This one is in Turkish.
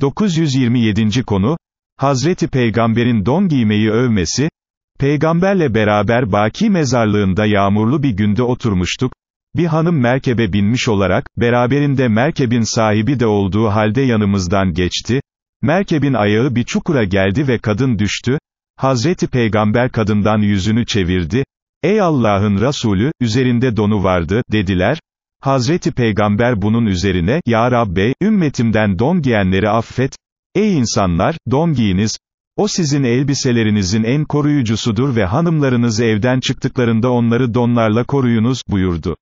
927. konu, Hazreti Peygamber'in don giymeyi övmesi, Peygamberle beraber Baki mezarlığında yağmurlu bir günde oturmuştuk, bir hanım merkebe binmiş olarak, beraberinde merkebin sahibi de olduğu halde yanımızdan geçti, merkebin ayağı bir çukura geldi ve kadın düştü, Hazreti Peygamber kadından yüzünü çevirdi, Ey Allah'ın Resulü, üzerinde donu vardı, dediler, Hazreti Peygamber bunun üzerine, Ya Rabbe, ümmetimden don giyenleri affet. Ey insanlar, don giyiniz. O sizin elbiselerinizin en koruyucusudur ve hanımlarınız evden çıktıklarında onları donlarla koruyunuz, buyurdu.